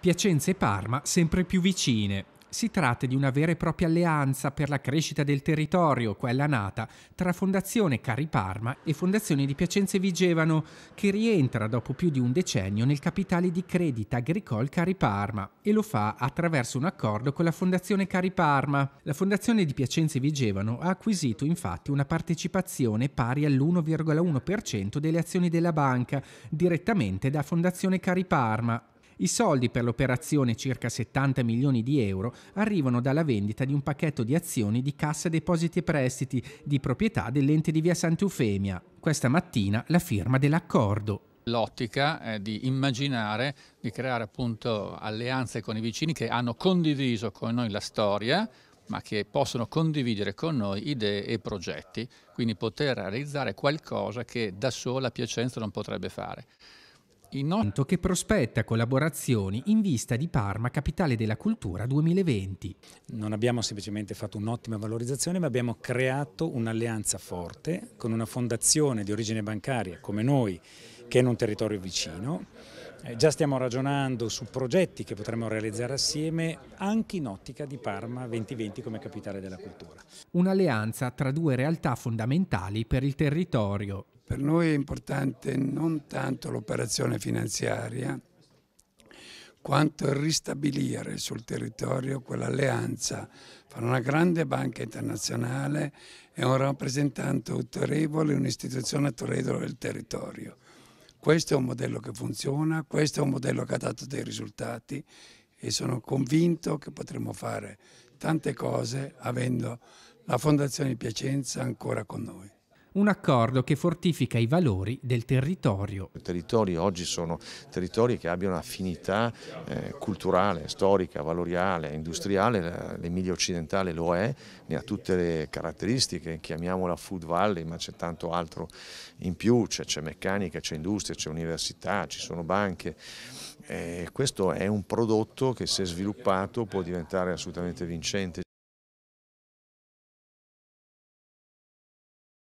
Piacenza e Parma sempre più vicine. Si tratta di una vera e propria alleanza per la crescita del territorio, quella nata tra Fondazione Cari Parma e Fondazione di Piacenza e Vigevano, che rientra dopo più di un decennio nel capitale di credit Agricole Cari Parma e lo fa attraverso un accordo con la Fondazione Cari Parma. La Fondazione di Piacenza e Vigevano ha acquisito infatti una partecipazione pari all'1,1% delle azioni della banca direttamente da Fondazione Cari Parma i soldi per l'operazione, circa 70 milioni di euro, arrivano dalla vendita di un pacchetto di azioni di Cassa Depositi e Prestiti di proprietà dell'ente di via Sant'Eufemia. Questa mattina la firma dell'accordo l'ottica è di immaginare, di creare appunto alleanze con i vicini che hanno condiviso con noi la storia, ma che possono condividere con noi idee e progetti, quindi poter realizzare qualcosa che da sola Piacenza non potrebbe fare. Innocento che prospetta collaborazioni in vista di Parma, capitale della cultura 2020. Non abbiamo semplicemente fatto un'ottima valorizzazione, ma abbiamo creato un'alleanza forte con una fondazione di origine bancaria come noi, che è in un territorio vicino. Eh, già stiamo ragionando su progetti che potremmo realizzare assieme anche in ottica di Parma 2020 come capitale della cultura. Un'alleanza tra due realtà fondamentali per il territorio. Per noi è importante non tanto l'operazione finanziaria, quanto il ristabilire sul territorio quell'alleanza fra una grande banca internazionale e un rappresentante autorevole, un'istituzione autorevole del territorio. Questo è un modello che funziona, questo è un modello che ha dato dei risultati e sono convinto che potremo fare tante cose avendo la Fondazione di Piacenza ancora con noi un accordo che fortifica i valori del territorio. I territori oggi sono territori che abbiano affinità eh, culturale, storica, valoriale, industriale, l'Emilia occidentale lo è, ne ha tutte le caratteristiche, chiamiamola Food Valley, ma c'è tanto altro in più, c'è meccanica, c'è industria, c'è università, ci sono banche. Eh, questo è un prodotto che se sviluppato può diventare assolutamente vincente.